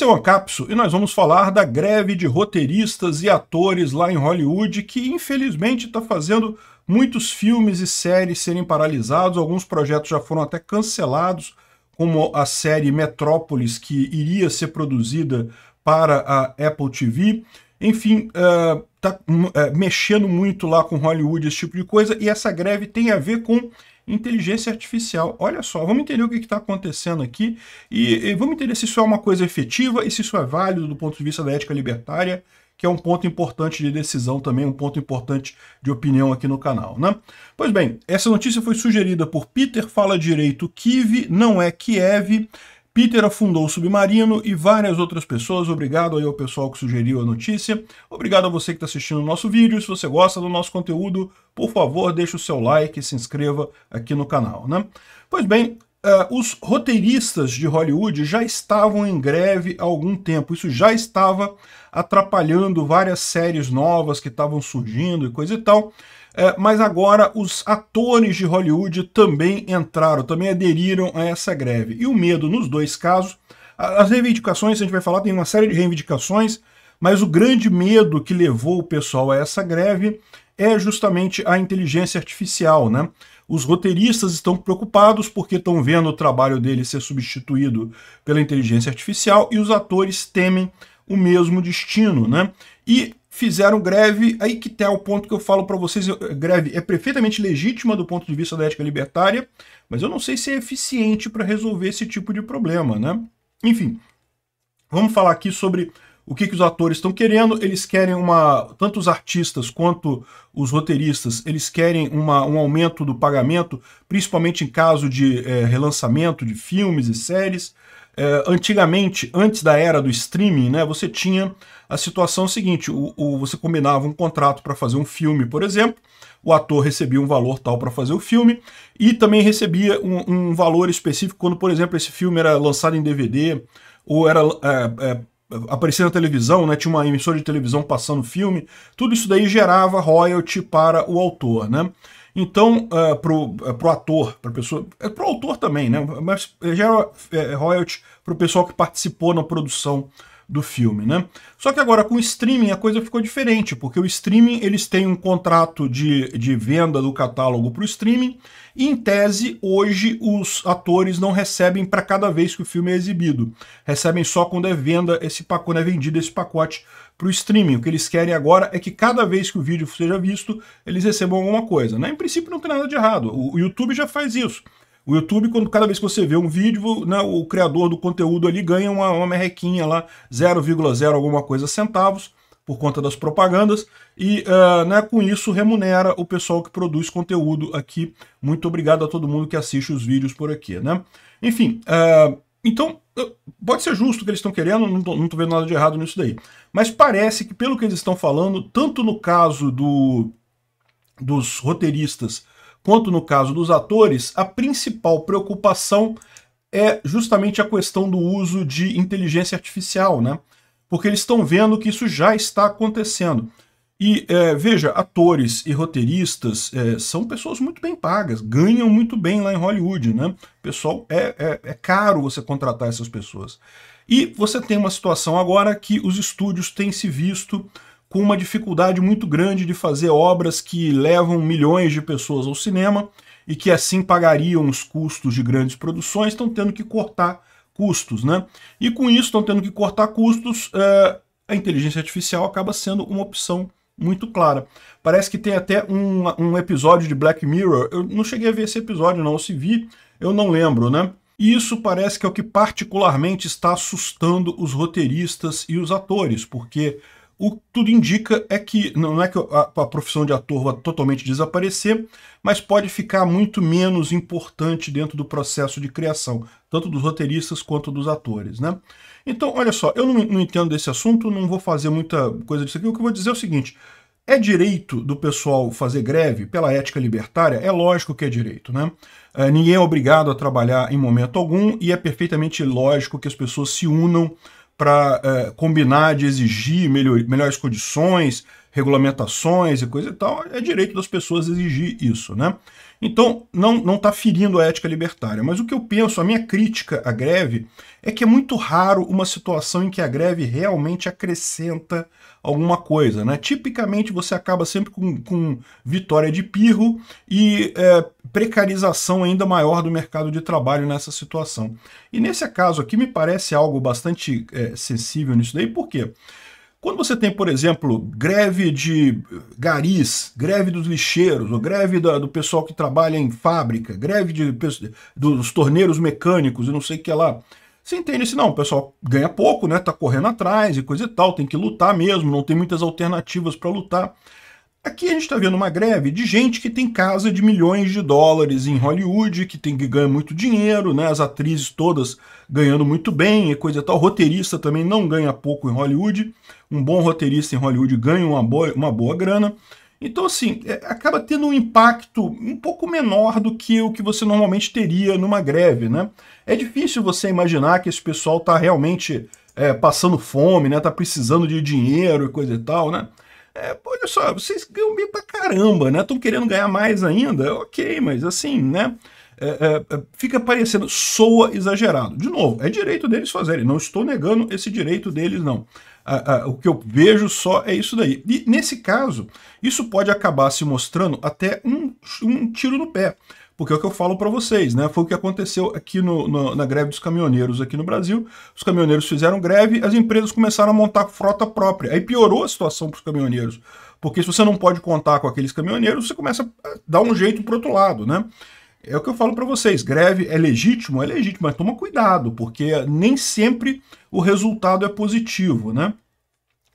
Esse é o Ancapso e nós vamos falar da greve de roteiristas e atores lá em Hollywood, que infelizmente está fazendo muitos filmes e séries serem paralisados, alguns projetos já foram até cancelados, como a série Metrópolis, que iria ser produzida para a Apple TV. Enfim, está é, uh, é, uh, mexendo muito lá com Hollywood, esse tipo de coisa, e essa greve tem a ver com inteligência artificial. Olha só, vamos entender o que está acontecendo aqui e, e vamos entender se isso é uma coisa efetiva e se isso é válido do ponto de vista da ética libertária, que é um ponto importante de decisão também, um ponto importante de opinião aqui no canal, né? Pois bem, essa notícia foi sugerida por Peter Fala Direito Kiev, não é Kiev, Peter afundou o submarino e várias outras pessoas. Obrigado aí ao pessoal que sugeriu a notícia. Obrigado a você que está assistindo o nosso vídeo. Se você gosta do nosso conteúdo, por favor, deixe o seu like e se inscreva aqui no canal. Né? Pois bem, uh, os roteiristas de Hollywood já estavam em greve há algum tempo. Isso já estava atrapalhando várias séries novas que estavam surgindo e coisa e tal. É, mas agora os atores de Hollywood também entraram, também aderiram a essa greve. E o medo nos dois casos, as reivindicações, a gente vai falar, tem uma série de reivindicações, mas o grande medo que levou o pessoal a essa greve é justamente a inteligência artificial, né? Os roteiristas estão preocupados porque estão vendo o trabalho deles ser substituído pela inteligência artificial e os atores temem o mesmo destino, né? E fizeram greve, aí que tá o ponto que eu falo para vocês, greve é perfeitamente legítima do ponto de vista da ética libertária, mas eu não sei se é eficiente para resolver esse tipo de problema, né? Enfim, vamos falar aqui sobre o que, que os atores estão querendo, eles querem uma, tanto os artistas quanto os roteiristas, eles querem uma, um aumento do pagamento, principalmente em caso de é, relançamento de filmes e séries, é, antigamente, antes da era do streaming, né, você tinha a situação seguinte: o, o você combinava um contrato para fazer um filme, por exemplo, o ator recebia um valor tal para fazer o filme e também recebia um, um, valor específico quando, por exemplo, esse filme era lançado em DVD ou era é, é, aparecia na televisão, né? Tinha uma emissora de televisão passando o filme. Tudo isso daí gerava royalty para o autor, né? Então, uh, pro, uh, pro ator, pra pessoa, uh, pro autor também, né? Mas gera uh, royalty pro pessoal que participou na produção do filme, né? Só que agora com o streaming a coisa ficou diferente, porque o streaming eles têm um contrato de, de venda do catálogo para o streaming e em tese hoje os atores não recebem para cada vez que o filme é exibido, recebem só quando é venda esse pacote, quando é vendido esse pacote para o streaming. O que eles querem agora é que cada vez que o vídeo seja visto, eles recebam alguma coisa. Né? Em princípio, não tem nada de errado. O YouTube já faz isso. O YouTube, quando cada vez que você vê um vídeo, né, o criador do conteúdo ali ganha uma, uma merrequinha lá, 0,0 alguma coisa centavos, por conta das propagandas, e uh, né, com isso remunera o pessoal que produz conteúdo aqui. Muito obrigado a todo mundo que assiste os vídeos por aqui. Né? Enfim, uh, então, pode ser justo o que eles estão querendo, não tô, não tô, vendo nada de errado nisso daí. Mas parece que, pelo que eles estão falando, tanto no caso do, dos roteiristas quanto no caso dos atores, a principal preocupação é justamente a questão do uso de inteligência artificial, né? Porque eles estão vendo que isso já está acontecendo. E é, veja, atores e roteiristas é, são pessoas muito bem pagas, ganham muito bem lá em Hollywood, né? O pessoal é, é, é caro você contratar essas pessoas. E você tem uma situação agora que os estúdios têm se visto com uma dificuldade muito grande de fazer obras que levam milhões de pessoas ao cinema e que assim pagariam os custos de grandes produções, estão tendo que cortar custos, né? E com isso estão tendo que cortar custos, é, a inteligência artificial acaba sendo uma opção muito clara. Parece que tem até um, um episódio de Black Mirror. Eu não cheguei a ver esse episódio, não. Se vi, eu não lembro, né? E isso parece que é o que particularmente está assustando os roteiristas e os atores, porque o tudo indica é que não é que a, a, profissão de ator vai totalmente desaparecer, mas pode ficar muito menos importante dentro do processo de criação tanto dos roteiristas quanto dos atores, né? Então, olha só, eu não, não entendo desse assunto, não vou fazer muita coisa disso aqui, o que eu vou dizer é o seguinte, é direito do pessoal fazer greve pela ética libertária? É lógico que é direito, né? É, ninguém é obrigado a trabalhar em momento algum e é perfeitamente lógico que as pessoas se unam para é, combinar de exigir melhor, melhores condições, regulamentações e coisa e tal, é direito das pessoas exigir isso, né? Então, não está ferindo a ética libertária. Mas o que eu penso, a minha crítica à greve, é que é muito raro uma situação em que a greve realmente acrescenta alguma coisa. Né? Tipicamente, você acaba sempre com, com vitória de pirro e é, precarização ainda maior do mercado de trabalho nessa situação. E nesse caso aqui, me parece algo bastante é, sensível nisso daí, por quê? Porque quando você tem, por exemplo, greve de eh, garis, greve dos lixeiros, ou greve do, do pessoal que trabalha em fábrica, greve de, dos torneiros mecânicos e não sei o que lá. Você entende isso? Assim, não, o pessoal ganha pouco, né? Tá correndo atrás e coisa e tal, tem que lutar mesmo, não tem muitas alternativas para lutar. Aqui a gente está vendo uma greve de gente que tem casa de milhões de dólares em Hollywood, que tem que ganha muito dinheiro, né? As atrizes todas ganhando muito bem e coisa e tal. O roteirista também não ganha pouco em Hollywood. Um bom roteirista em Hollywood ganha uma boa, uma boa grana. Então, assim, é, acaba tendo um impacto um pouco menor do que o que você normalmente teria numa greve, né? É difícil você imaginar que esse pessoal está realmente é, passando fome, né? Está precisando de dinheiro e coisa e tal, né? É, olha só, vocês ganham bem pra caramba, né? Estão querendo ganhar mais ainda? Ok, mas assim, né? É, é, é, fica parecendo, soa exagerado. De novo, é direito deles fazerem, não estou negando esse direito deles, não. Ah, ah, o que eu vejo só é isso daí. E nesse caso, isso pode acabar se mostrando até um, um tiro no pé. Porque é o que eu falo para vocês, né? Foi o que aconteceu aqui no, no, na greve dos caminhoneiros aqui no Brasil. Os caminhoneiros fizeram greve, as empresas começaram a montar frota própria. Aí piorou a situação para os caminhoneiros. Porque se você não pode contar com aqueles caminhoneiros, você começa a dar um jeito para outro lado, né? É o que eu falo para vocês, greve é legítimo, é legítimo, mas toma cuidado, porque nem sempre o resultado é positivo, né?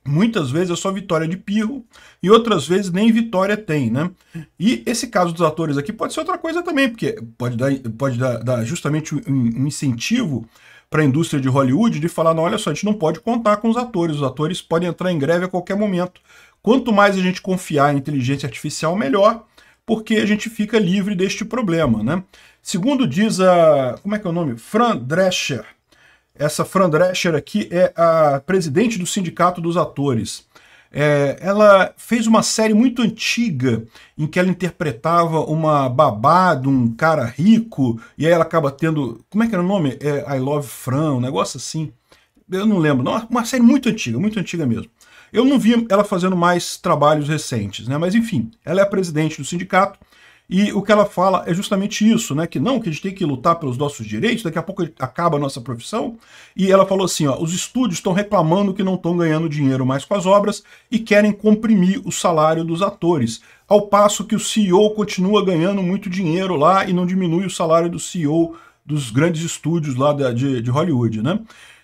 Muitas vezes é só vitória de pirro e outras vezes nem vitória tem, né? E esse caso dos atores aqui pode ser outra coisa também, porque pode dar, pode dar, dar justamente um, um incentivo para a indústria de Hollywood de falar, não, olha só, a gente não pode contar com os atores, os atores podem entrar em greve a qualquer momento. Quanto mais a gente confiar em inteligência artificial, melhor, porque a gente fica livre deste problema, né? Segundo diz a... como é que é o nome? Fran Drescher, essa Fran Drescher aqui é a presidente do Sindicato dos Atores. É, ela fez uma série muito antiga em que ela interpretava uma babá de um cara rico e aí ela acaba tendo. Como é que era o nome? É I Love Fran, um negócio assim. Eu não lembro. Não, uma série muito antiga, muito antiga mesmo. Eu não vi ela fazendo mais trabalhos recentes, né? Mas enfim, ela é a presidente do sindicato e o que ela fala é justamente isso, né? Que não, que a gente tem que lutar pelos nossos direitos, daqui a pouco acaba a nossa profissão. E ela falou assim, ó, os estúdios estão reclamando que não estão ganhando dinheiro mais com as obras e querem comprimir o salário dos atores, ao passo que o CEO continua ganhando muito dinheiro lá e não diminui o salário do CEO dos grandes estúdios lá de, de Hollywood, né?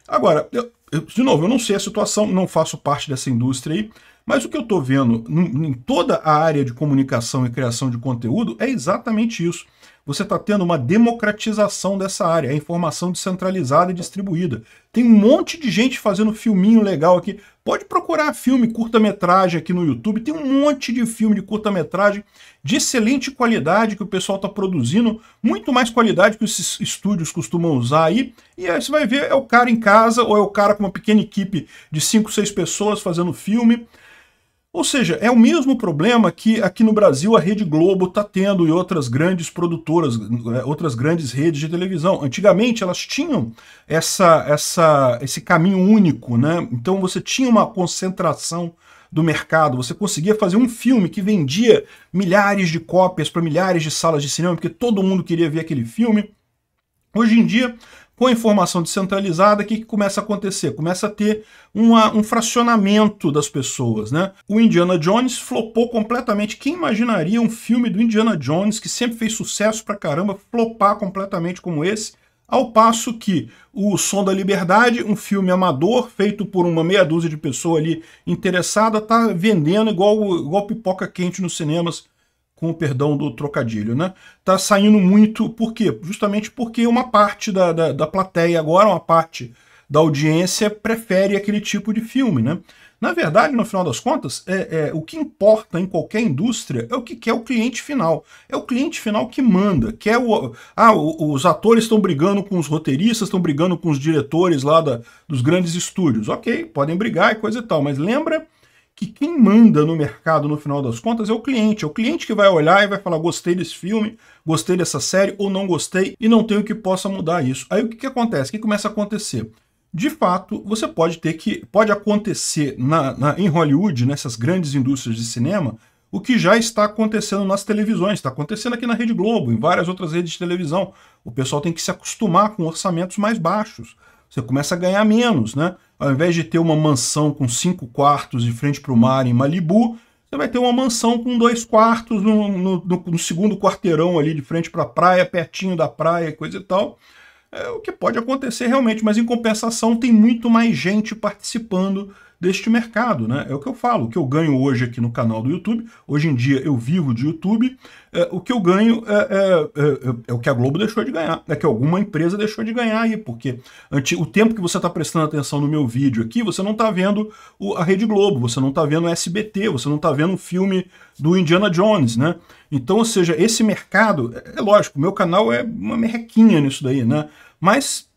Agora, eu, eu, de novo, eu não sei a situação, não faço parte dessa indústria aí, mas o que eu estou vendo em toda a área de comunicação e criação de conteúdo é exatamente isso. Você está tendo uma democratização dessa área, a informação descentralizada e distribuída. Tem um monte de gente fazendo filminho legal aqui. Pode procurar filme curta-metragem aqui no YouTube. Tem um monte de filme de curta-metragem de excelente qualidade que o pessoal está produzindo, muito mais qualidade que esses estúdios costumam usar aí. E aí você vai ver, é o cara em casa ou é o cara com uma pequena equipe de 5, 6 pessoas fazendo filme. Ou seja, é o mesmo problema que aqui no Brasil a Rede Globo está tendo e outras grandes produtoras, né, outras grandes redes de televisão. Antigamente elas tinham essa, essa, esse caminho único, né? Então você tinha uma concentração do mercado. Você conseguia fazer um filme que vendia milhares de cópias para milhares de salas de cinema, porque todo mundo queria ver aquele filme. Hoje em dia, com a informação descentralizada, o que, que começa a acontecer? Começa a ter uma, um fracionamento das pessoas, né? O Indiana Jones flopou completamente. Quem imaginaria um filme do Indiana Jones, que sempre fez sucesso pra caramba, flopar completamente como esse? Ao passo que o Som da Liberdade, um filme amador, feito por uma meia dúzia de pessoas ali interessada, tá vendendo igual, igual pipoca quente nos cinemas com o perdão do trocadilho, né? Tá saindo muito, por quê? Justamente porque uma parte da, da, da plateia agora, uma parte da audiência prefere aquele tipo de filme, né? Na verdade, no final das contas, é, é, o que importa em qualquer indústria é o que quer o cliente final. É o cliente final que manda. Quer é o, ah, os atores estão brigando com os roteiristas, estão brigando com os diretores lá da, dos grandes estúdios. Ok, podem brigar e coisa e tal, mas lembra que quem manda no mercado no final das contas é o cliente. É o cliente que vai olhar e vai falar: gostei desse filme, gostei dessa série ou não gostei e não tenho que possa mudar isso. Aí o que, que acontece? O que começa a acontecer? De fato, você pode ter que. Pode acontecer na, na, em Hollywood, nessas grandes indústrias de cinema, o que já está acontecendo nas televisões, está acontecendo aqui na Rede Globo, em várias outras redes de televisão. O pessoal tem que se acostumar com orçamentos mais baixos você começa a ganhar menos, né? Ao invés de ter uma mansão com cinco quartos de frente para o mar em Malibu, você vai ter uma mansão com dois quartos no, no, no, no segundo quarteirão ali de frente para a praia, pertinho da praia, coisa e tal. É o que pode acontecer realmente, mas em compensação tem muito mais gente participando deste mercado. Né? É o que eu falo, o que eu ganho hoje aqui no canal do YouTube, hoje em dia eu vivo de YouTube, é, o que eu ganho é, é, é, é, é o que a Globo deixou de ganhar, é que alguma empresa deixou de ganhar aí, porque ante, o tempo que você está prestando atenção no meu vídeo aqui, você não está vendo o, a Rede Globo, você não está vendo o SBT, você não está vendo o filme do Indiana Jones, né? Então, ou seja, esse mercado, é, é lógico, meu canal é uma merrequinha nisso daí, né? Mas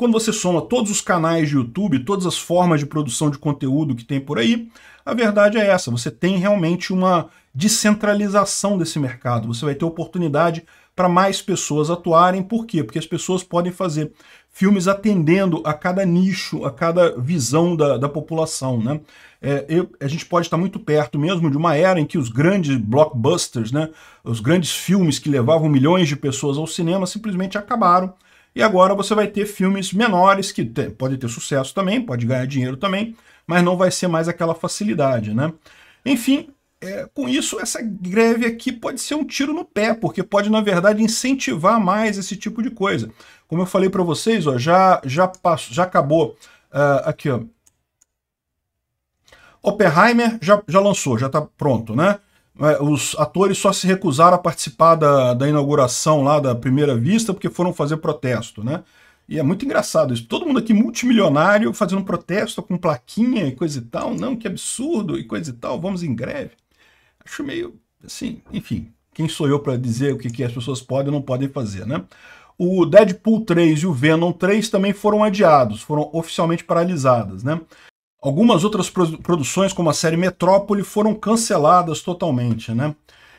quando você soma todos os canais de YouTube, todas as formas de produção de conteúdo que tem por aí, a verdade é essa, você tem realmente uma descentralização desse mercado. Você vai ter oportunidade para mais pessoas atuarem. Por quê? Porque as pessoas podem fazer filmes atendendo a cada nicho, a cada visão da, da população. Né? É, eu, a gente pode estar muito perto mesmo de uma era em que os grandes blockbusters, né, os grandes filmes que levavam milhões de pessoas ao cinema simplesmente acabaram e agora você vai ter filmes menores que te, pode ter sucesso também, pode ganhar dinheiro também, mas não vai ser mais aquela facilidade, né? Enfim, é, com isso, essa greve aqui pode ser um tiro no pé, porque pode, na verdade, incentivar mais esse tipo de coisa. Como eu falei para vocês, ó, já, já, passo, já acabou uh, aqui. Ó. Oppenheimer já, já lançou, já está pronto, né? É? os atores só se recusaram a participar da, da inauguração lá da primeira vista porque foram fazer protesto, né? E é muito engraçado isso. Todo mundo aqui multimilionário fazendo protesto com plaquinha e coisa e tal. Não, que absurdo e coisa e tal. Vamos em greve. Acho meio assim, enfim. Quem sou eu para dizer o que, que as pessoas podem ou não podem fazer, né? O Deadpool 3 e o Venom 3 também foram adiados, foram oficialmente paralisadas, né? Algumas outras produções, como a série Metrópole, foram canceladas totalmente, né?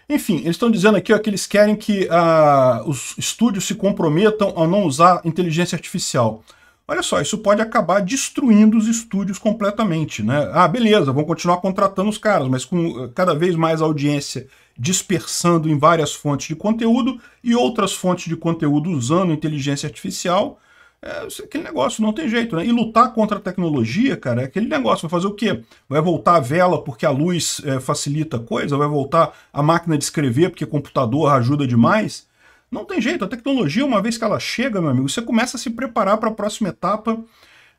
Enfim, eles estão dizendo aqui ó, que eles querem que uh, os estúdios se comprometam a não usar inteligência artificial. Olha só, isso pode acabar destruindo os estúdios completamente, né? Ah, beleza, vão continuar contratando os caras, mas com ah, cada vez mais audiência dispersando em várias fontes de conteúdo e outras fontes de conteúdo usando inteligência artificial, é aquele negócio, não tem jeito, né? E lutar contra a tecnologia, cara, é aquele negócio. Vai fazer o quê? Vai voltar a vela porque a luz é, facilita a coisa? Vai voltar a máquina de escrever porque computador ajuda demais? Não tem jeito, a tecnologia, uma vez que ela chega, meu amigo, você começa a se preparar para a próxima etapa,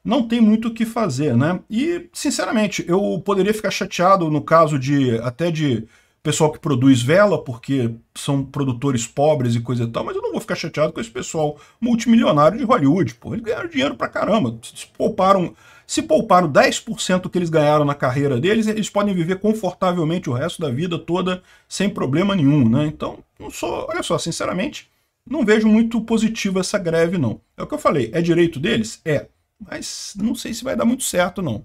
não tem muito o que fazer, né? E, sinceramente, eu poderia ficar chateado no caso de até de pessoal que produz vela, porque são produtores pobres e coisa e tal, mas eu não vou ficar chateado com esse pessoal multimilionário de Hollywood, pô. Eles ganharam dinheiro pra caramba. Se pouparam, se pouparam 10% que eles ganharam na carreira deles, eles podem viver confortavelmente o resto da vida toda sem problema nenhum, né? Então, não sou, olha só, sinceramente, não vejo muito positivo essa greve, não. É o que eu falei, é direito deles? É. Mas não sei se vai dar muito certo, não.